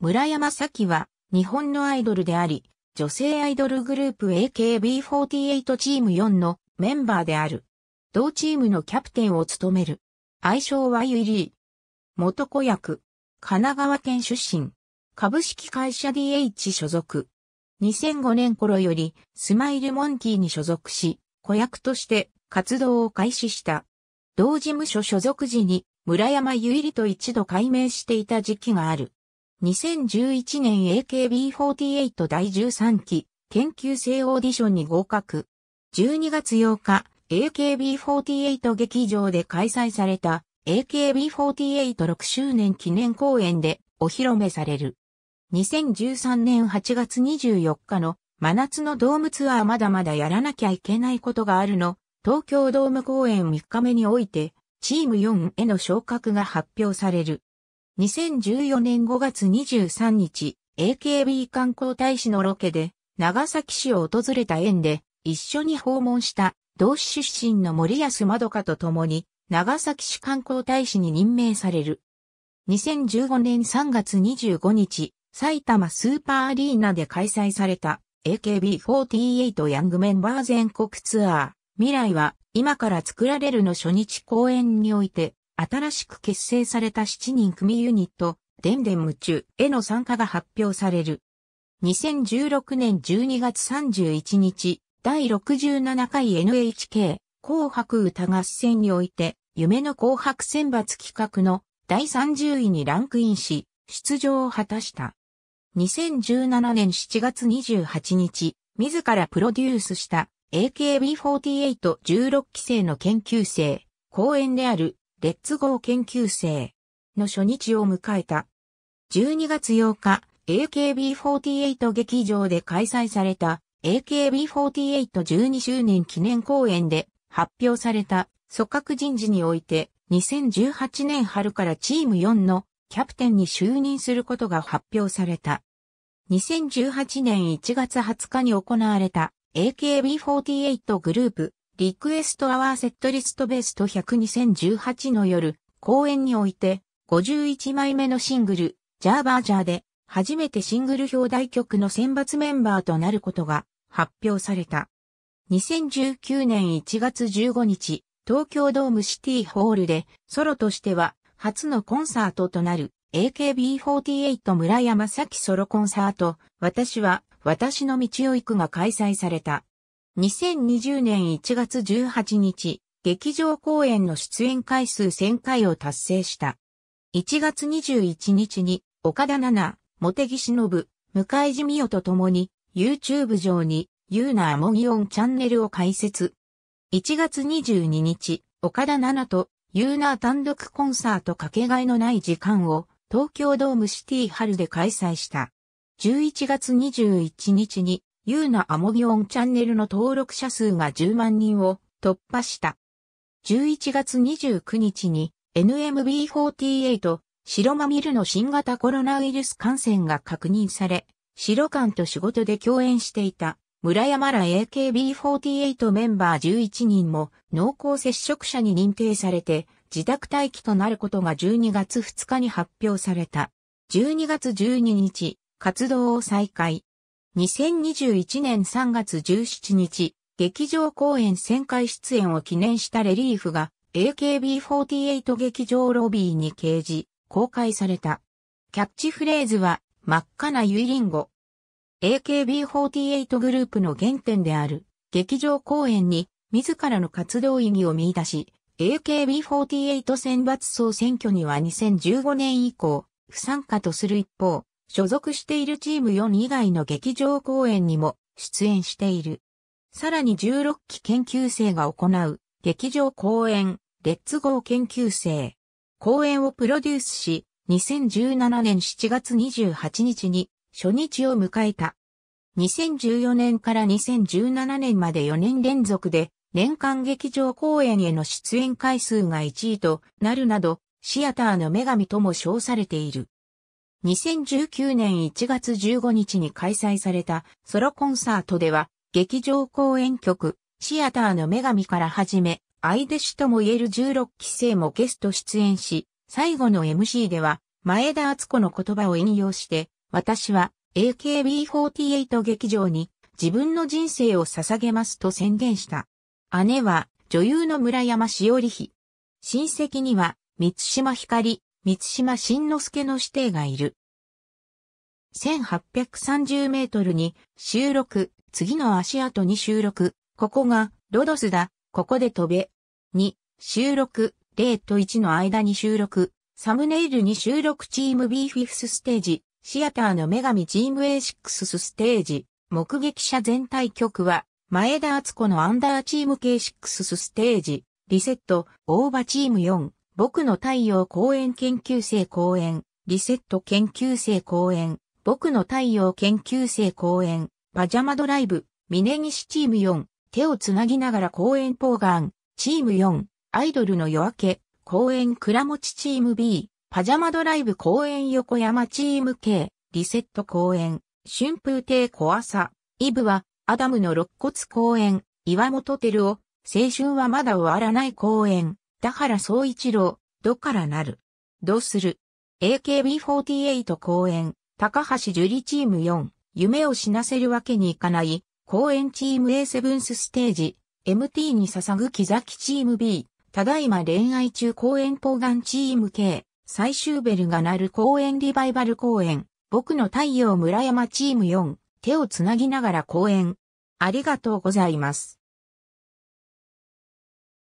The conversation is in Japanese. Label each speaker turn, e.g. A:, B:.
A: 村山咲は、日本のアイドルであり、女性アイドルグループ AKB48 チーム4のメンバーである。同チームのキャプテンを務める。愛称はユリー。元子役。神奈川県出身。株式会社 DH 所属。2005年頃より、スマイルモンキーに所属し、子役として活動を開始した。同事務所所属時に、村山ゆいりと一度改名していた時期がある。2011年 AKB48 第13期研究生オーディションに合格。12月8日、AKB48 劇場で開催された AKB486 周年記念公演でお披露目される。2013年8月24日の真夏のドームツアーまだまだやらなきゃいけないことがあるの東京ドーム公演3日目においてチーム4への昇格が発表される。2014年5月23日、AKB 観光大使のロケで、長崎市を訪れた縁で、一緒に訪問した同志出身の森安まどかと共に、長崎市観光大使に任命される。2015年3月25日、埼玉スーパーアリーナで開催された AKB48 ヤングメンバー全国ツアー、未来は今から作られるの初日公演において、新しく結成された7人組ユニット、デンデン夢中への参加が発表される。2016年12月31日、第67回 NHK 紅白歌合戦において、夢の紅白選抜企画の第30位にランクインし、出場を果たした。2017年7月28日、自らプロデュースした AKB4816 期生の研究生、公演であるレッツゴー研究生の初日を迎えた。12月8日、AKB48 劇場で開催された AKB4812 周年記念公演で発表された組閣人事において2018年春からチーム4のキャプテンに就任することが発表された。2018年1月20日に行われた AKB48 グループリクエストアワーセットリストベスト1002018の夜、公演において、51枚目のシングル、ジャーバージャーで、初めてシングル表題曲の選抜メンバーとなることが発表された。2019年1月15日、東京ドームシティホールで、ソロとしては、初のコンサートとなる、AKB48 村山崎ソロコンサート、私は、私の道を行くが開催された。2020年1月18日、劇場公演の出演回数1000回を達成した。1月21日に、岡田奈々、茂木忍、向井地美代と共に、YouTube 上に、ユーナーモギオンチャンネルを開設。1月22日、岡田奈々と、ユーナー単独コンサートかけがえのない時間を、東京ドームシティ春で開催した。11月21日に、ユーナアモギオンチャンネルの登録者数が10万人を突破した。11月29日に NMB48 白まみるの新型コロナウイルス感染が確認され、白間と仕事で共演していた村山ら AKB48 メンバー11人も濃厚接触者に認定されて自宅待機となることが12月2日に発表された。12月12日、活動を再開。2021年3月17日、劇場公演旋回出演を記念したレリーフが AKB48 劇場ロビーに掲示、公開された。キャッチフレーズは、真っ赤なユイリンゴ。AKB48 グループの原点である、劇場公演に、自らの活動意義を見出し、AKB48 選抜総選挙には2015年以降、不参加とする一方、所属しているチーム4以外の劇場公演にも出演している。さらに16期研究生が行う劇場公演レッツゴー研究生。公演をプロデュースし、2017年7月28日に初日を迎えた。2014年から2017年まで4年連続で年間劇場公演への出演回数が1位となるなど、シアターの女神とも称されている。2019年1月15日に開催されたソロコンサートでは、劇場公演曲、シアターの女神から始め、愛弟子とも言える16期生もゲスト出演し、最後の MC では、前田敦子の言葉を引用して、私は AKB48 劇場に自分の人生を捧げますと宣言した。姉は女優の村山しおりひ。親戚には、三島ひかり、三島新之助の指定がいる。1830メートルに収録、次の足跡に収録、ここがロドスだ、ここで飛べ。2、収録、0と1の間に収録、サムネイルに収録チーム B5 ステージ、シアターの女神チーム A6 ステージ、目撃者全体曲は、前田敦子のアンダーチーム K6 ステージ、リセット、大ーチーム4、僕の太陽公園研究生公園、リセット研究生公園、僕の太陽研究生公園、パジャマドライブ、峰岸チーム4、手をつなぎながら公園ポーガン、チーム4、アイドルの夜明け、公園倉持チーム B、パジャマドライブ公園横山チーム K、リセット公園、春風亭小朝、イブは、アダムの肋骨公園、岩本照を、青春はまだ終わらない公園。だから総一郎、どからなる。どうする ?AKB48 公演、高橋樹里チーム4、夢を死なせるわけにいかない、公演チーム A7 ステージ、MT に捧ぐ木崎チーム B、ただいま恋愛中公演ポーガンチーム K、最終ベルが鳴る公演リバイバル公演、僕の太陽村山チーム4、手をつなぎながら公演。ありがとうございます。